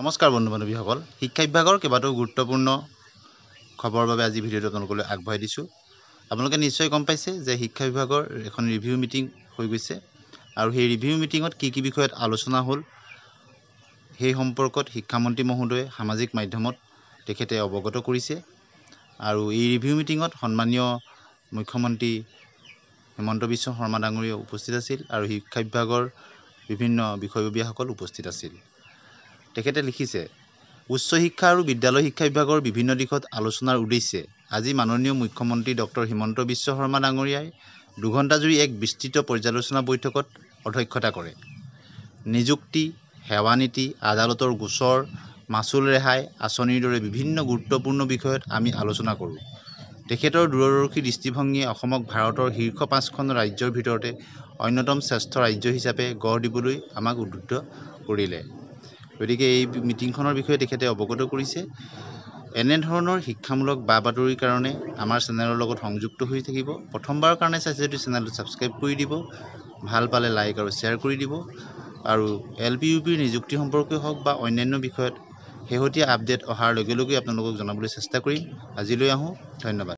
নমস্কাৰ বন্ধু বান্ধৱীসকল শিক্ষা বিভাগৰ কেইবাটাও গুৰুত্বপূৰ্ণ খবৰৰ বাবে আজি ভিডিঅ'টো আপোনালোকলৈ আগবঢ়াই দিছোঁ আপোনালোকে নিশ্চয় গম পাইছে যে শিক্ষা বিভাগৰ এখন ৰিভিউ মিটিং হৈ গৈছে আৰু সেই ৰিভিউ মিটিঙত কি কি বিষয়ত আলোচনা হ'ল সেই সম্পৰ্কত শিক্ষামন্ত্ৰী মহোদয়ে সামাজিক মাধ্যমত তেখেতে অৱগত কৰিছে আৰু এই ৰিভিউ মিটিঙত সন্মানীয় মুখ্যমন্ত্ৰী হিমন্ত বিশ্ব শৰ্মা ডাঙৰীয়া উপস্থিত আছিল আৰু শিক্ষা বিভাগৰ বিভিন্ন বিষয়ববীয়াসকল উপস্থিত আছিল তেখেতে লিখিছে উচ্চ শিক্ষা আৰু বিদ্যালয় শিক্ষা বিভাগৰ বিভিন্ন দিশত আলোচনাৰ উদ্দেশ্যে আজি মাননীয় মুখ্যমন্ত্ৰী ডক্টৰ হিমন্ত বিশ্ব শৰ্মা ডাঙৰীয়াই দুঘণ্টাজুৰি এক বিস্তৃত পৰ্যালোচনা বৈঠকত অধ্যক্ষতা কৰে নিযুক্তি সেৱানীতি আদালতৰ গোচৰ মাচুল ৰেহাই আঁচনিৰ দৰে বিভিন্ন গুৰুত্বপূৰ্ণ বিষয়ত আমি আলোচনা কৰোঁ তেখেতৰ দূৰদৰ্শী দৃষ্টিভংগীয়ে অসমক ভাৰতৰ শীৰ্ষ পাঁচখন ৰাজ্যৰ ভিতৰতে অন্যতম শ্ৰেষ্ঠ ৰাজ্য হিচাপে গঢ় দিবলৈ আমাক উদ্বুদ্ধ কৰিলে গতিকে এই মিটিংখনৰ বিষয়ে তেখেতে অৱগত কৰিছে এনেধৰণৰ শিক্ষামূলক বা বাতৰিৰ কাৰণে আমাৰ চেনেলৰ লগত সংযুক্ত হৈ থাকিব প্ৰথমবাৰৰ কাৰণে চাইছে যদি চেনেলটো ছাবস্ক্ৰাইব কৰি দিব ভাল পালে লাইক আৰু শ্বেয়াৰ কৰি দিব আৰু এল পি ইউ পিৰ নিযুক্তি সম্পৰ্কে হওক বা অন্যান্য বিষয়ত শেহতীয়া আপডেট অহাৰ লগে লগে আপোনালোকক জনাবলৈ চেষ্টা কৰিম আজিলৈ আহোঁ ধন্যবাদ